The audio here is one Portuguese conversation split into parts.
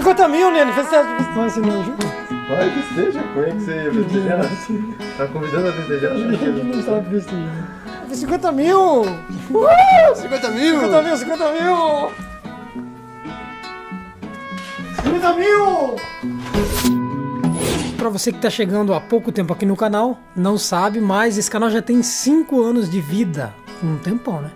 50 mil, Nene, faz certo de não, assim, não. Vai que seja, conhece é que você ia vender assim. Tá convidando a vender ela? Eu não sabe vestir. 50 mil! Uh! 50 mil! 50 mil, 50 mil! 50 mil! Pra você que tá chegando há pouco tempo aqui no canal, não sabe, mas esse canal já tem 5 anos de vida. Um tempão, né?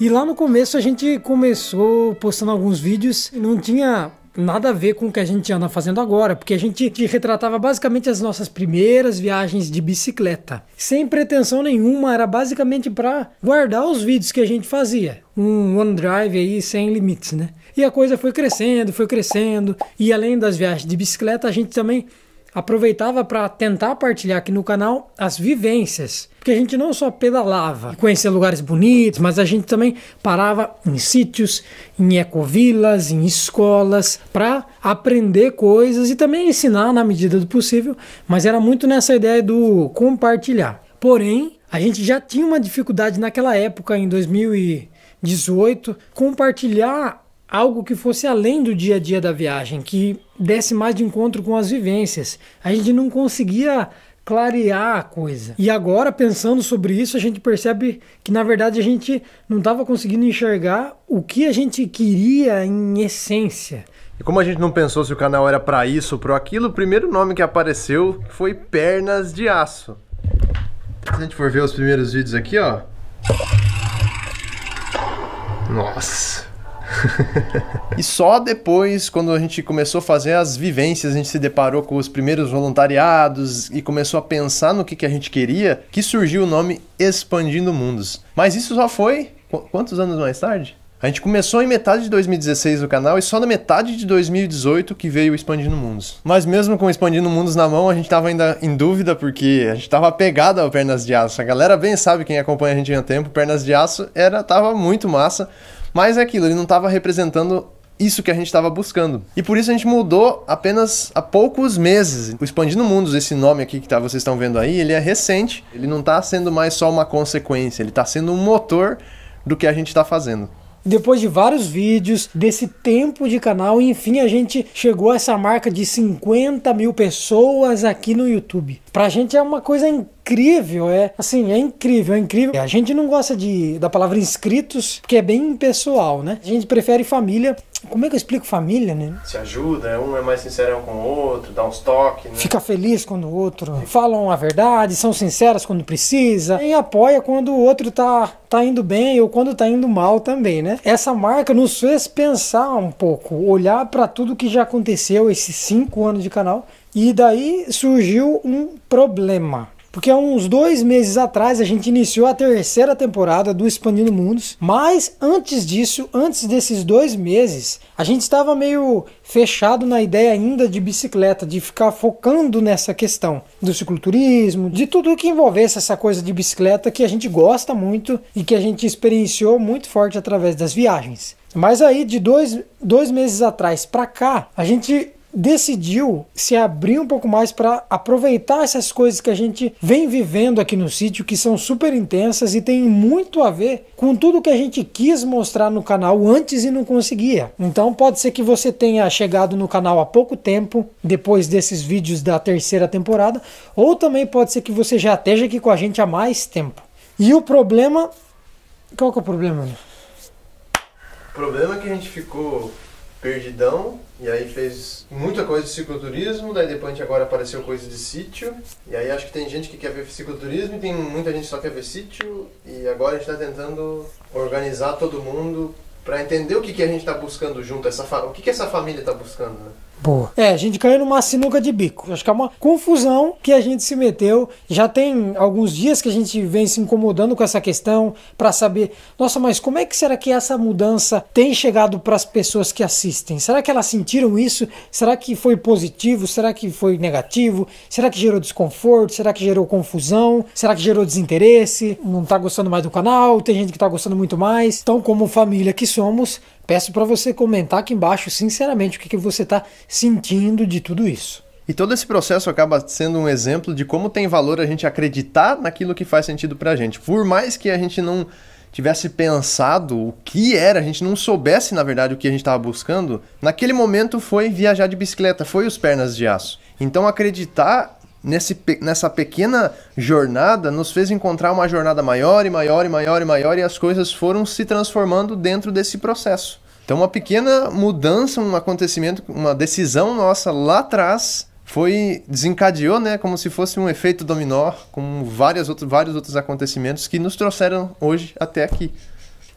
E lá no começo a gente começou postando alguns vídeos e não tinha nada a ver com o que a gente anda fazendo agora, porque a gente retratava basicamente as nossas primeiras viagens de bicicleta. Sem pretensão nenhuma, era basicamente para guardar os vídeos que a gente fazia. Um OneDrive aí sem limites, né? E a coisa foi crescendo, foi crescendo, e além das viagens de bicicleta, a gente também aproveitava para tentar partilhar aqui no canal as vivências, porque a gente não só pedalava e conhecia lugares bonitos, mas a gente também parava em sítios, em ecovilas, em escolas, para aprender coisas e também ensinar na medida do possível, mas era muito nessa ideia do compartilhar. Porém, a gente já tinha uma dificuldade naquela época, em 2018, compartilhar algo que fosse além do dia a dia da viagem, que desse mais de encontro com as vivências. A gente não conseguia clarear a coisa. E agora, pensando sobre isso, a gente percebe que na verdade a gente não estava conseguindo enxergar o que a gente queria em essência. E como a gente não pensou se o canal era para isso ou para aquilo, o primeiro nome que apareceu foi Pernas de Aço. Se a gente for ver os primeiros vídeos aqui, ó. Nossa! e só depois, quando a gente começou a fazer as vivências, a gente se deparou com os primeiros voluntariados e começou a pensar no que, que a gente queria, que surgiu o nome Expandindo Mundos. Mas isso só foi qu quantos anos mais tarde? A gente começou em metade de 2016 o canal e só na metade de 2018 que veio o Expandindo Mundos. Mas mesmo com o Expandindo Mundos na mão, a gente tava ainda em dúvida porque a gente tava apegado ao Pernas de Aço. A galera bem sabe quem acompanha a gente há tempo, Pernas de Aço era tava muito massa, mas é aquilo, ele não estava representando isso que a gente estava buscando. E por isso a gente mudou apenas há poucos meses. O Expandindo Mundos, esse nome aqui que tá, vocês estão vendo aí, ele é recente. Ele não está sendo mais só uma consequência, ele está sendo um motor do que a gente está fazendo. Depois de vários vídeos, desse tempo de canal, enfim, a gente chegou a essa marca de 50 mil pessoas aqui no YouTube. Pra gente é uma coisa incrível, é assim, é incrível, é incrível. A gente não gosta de, da palavra inscritos, porque é bem pessoal, né? A gente prefere família, como é que eu explico família, né? Se ajuda, é um é mais sincero com o outro, dá uns toques. Né? Fica feliz quando o outro falam a verdade, são sinceros quando precisa e apoia quando o outro tá, tá indo bem ou quando tá indo mal também, né? Essa marca nos fez pensar um pouco, olhar para tudo que já aconteceu esses cinco anos de canal e daí surgiu um problema. Porque há uns dois meses atrás a gente iniciou a terceira temporada do Expandindo Mundos, mas antes disso, antes desses dois meses, a gente estava meio fechado na ideia ainda de bicicleta, de ficar focando nessa questão do cicloturismo, de tudo que envolvesse essa coisa de bicicleta que a gente gosta muito e que a gente experienciou muito forte através das viagens. Mas aí, de dois, dois meses atrás para cá, a gente decidiu se abrir um pouco mais para aproveitar essas coisas que a gente vem vivendo aqui no sítio, que são super intensas e tem muito a ver com tudo que a gente quis mostrar no canal antes e não conseguia. Então pode ser que você tenha chegado no canal há pouco tempo, depois desses vídeos da terceira temporada, ou também pode ser que você já esteja aqui com a gente há mais tempo. E o problema... Qual que é o problema? O problema é que a gente ficou Perdidão, e aí fez muita coisa de cicloturismo, daí depois a gente agora apareceu coisa de sítio, e aí acho que tem gente que quer ver cicloturismo e tem muita gente que só quer ver sítio, e agora a gente está tentando organizar todo mundo para entender o que, que a gente está buscando junto, essa fa... o que, que essa família está buscando, né? Boa. É, a gente caiu numa sinuca de bico. Acho que é uma confusão que a gente se meteu. Já tem alguns dias que a gente vem se incomodando com essa questão para saber, nossa, mas como é que será que essa mudança tem chegado para as pessoas que assistem? Será que elas sentiram isso? Será que foi positivo? Será que foi negativo? Será que gerou desconforto? Será que gerou confusão? Será que gerou desinteresse? Não tá gostando mais do canal? Tem gente que tá gostando muito mais. Então, como família que somos, Peço para você comentar aqui embaixo, sinceramente, o que, que você está sentindo de tudo isso. E todo esse processo acaba sendo um exemplo de como tem valor a gente acreditar naquilo que faz sentido para a gente. Por mais que a gente não tivesse pensado o que era, a gente não soubesse, na verdade, o que a gente estava buscando, naquele momento foi viajar de bicicleta, foi os pernas de aço. Então acreditar nesse, nessa pequena jornada nos fez encontrar uma jornada maior e maior e maior e maior e as coisas foram se transformando dentro desse processo. Então, uma pequena mudança, um acontecimento, uma decisão nossa lá atrás foi desencadeou, né, como se fosse um efeito dominó, com várias outros, vários outros acontecimentos que nos trouxeram hoje até aqui.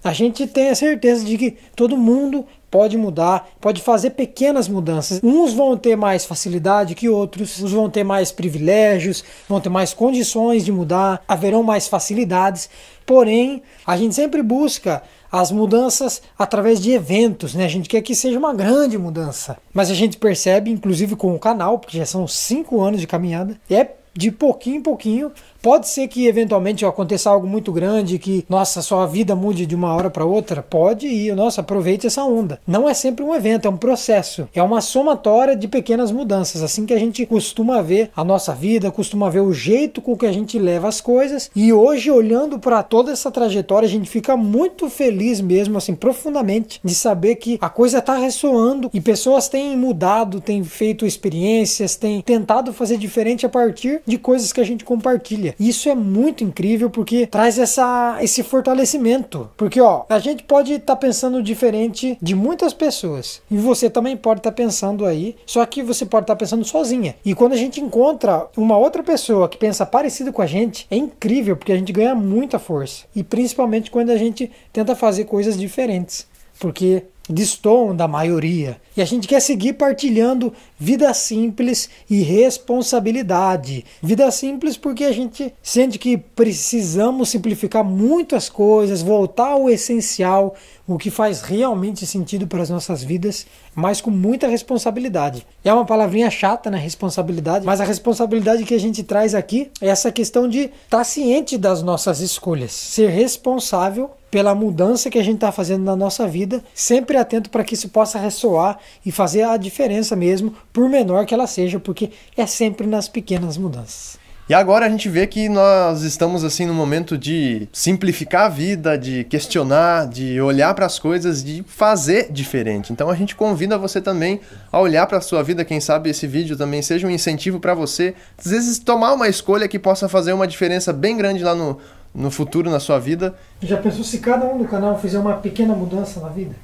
A gente tem a certeza de que todo mundo pode mudar, pode fazer pequenas mudanças. Uns vão ter mais facilidade que outros, uns vão ter mais privilégios, vão ter mais condições de mudar, haverão mais facilidades. Porém, a gente sempre busca as mudanças através de eventos, né? A gente quer que seja uma grande mudança. Mas a gente percebe, inclusive com o canal, porque já são cinco anos de caminhada, é de pouquinho em pouquinho. Pode ser que eventualmente aconteça algo muito grande, que nossa, sua vida mude de uma hora para outra. Pode e, nossa, aproveite essa onda. Não é sempre um evento, é um processo. É uma somatória de pequenas mudanças, assim que a gente costuma ver a nossa vida, costuma ver o jeito com que a gente leva as coisas. E hoje, olhando para toda essa trajetória, a gente fica muito feliz mesmo, assim, profundamente, de saber que a coisa está ressoando e pessoas têm mudado, têm feito experiências, têm tentado fazer diferente a partir de coisas que a gente compartilha. isso é muito incrível porque traz essa, esse fortalecimento. Porque, ó, a gente pode estar tá pensando diferente de muitas pessoas. E você também pode estar tá pensando aí, só que você pode estar tá pensando sozinha. E quando a gente encontra uma outra pessoa que pensa parecido com a gente, é incrível porque a gente ganha muita força. E principalmente quando a gente tenta fazer coisas diferentes. Porque destoam da maioria. E a gente quer seguir partilhando vida simples e responsabilidade. Vida simples porque a gente sente que precisamos simplificar muitas coisas, voltar ao essencial, o que faz realmente sentido para as nossas vidas, mas com muita responsabilidade. É uma palavrinha chata, né? Responsabilidade, mas a responsabilidade que a gente traz aqui é essa questão de estar tá ciente das nossas escolhas, ser responsável pela mudança que a gente está fazendo na nossa vida, sempre atento para que isso possa ressoar e fazer a diferença mesmo, por menor que ela seja, porque é sempre nas pequenas mudanças. E agora a gente vê que nós estamos assim no momento de simplificar a vida, de questionar, de olhar para as coisas, de fazer diferente. Então a gente convida você também a olhar para a sua vida, quem sabe esse vídeo também seja um incentivo para você, às vezes tomar uma escolha que possa fazer uma diferença bem grande lá no no futuro, na sua vida. Já pensou se cada um do canal fizer uma pequena mudança na vida?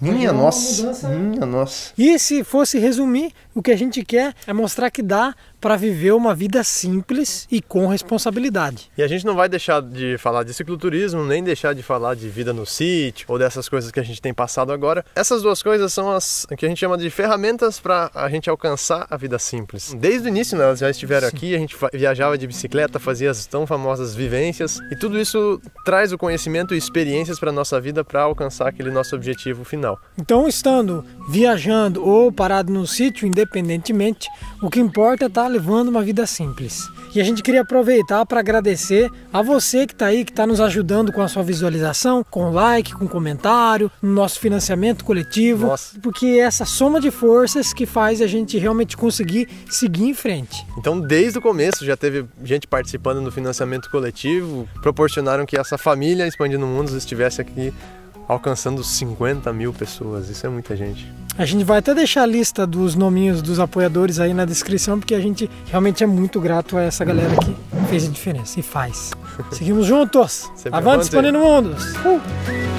Minha nossa, mudança, minha né? nossa. E se fosse resumir, o que a gente quer é mostrar que dá para viver uma vida simples e com responsabilidade. E a gente não vai deixar de falar de cicloturismo, nem deixar de falar de vida no sítio ou dessas coisas que a gente tem passado agora. Essas duas coisas são as que a gente chama de ferramentas para a gente alcançar a vida simples. Desde o início, né, elas já estiveram Sim. aqui, a gente viajava de bicicleta, fazia as tão famosas vivências e tudo isso traz o conhecimento e experiências para nossa vida para alcançar aquele nosso objetivo final. Então, estando viajando ou parado no sítio, independentemente, o que importa é estar tá levando uma vida simples. E a gente queria aproveitar para agradecer a você que está aí, que está nos ajudando com a sua visualização, com like, com comentário, no nosso financiamento coletivo, Nossa. porque é essa soma de forças que faz a gente realmente conseguir seguir em frente. Então, desde o começo já teve gente participando no financiamento coletivo, proporcionaram que essa família expandindo mundos estivesse aqui alcançando 50 mil pessoas. Isso é muita gente. A gente vai até deixar a lista dos nominhos dos apoiadores aí na descrição, porque a gente realmente é muito grato a essa galera que fez a diferença e faz. Seguimos juntos! Avante, expandindo mundos! Uh!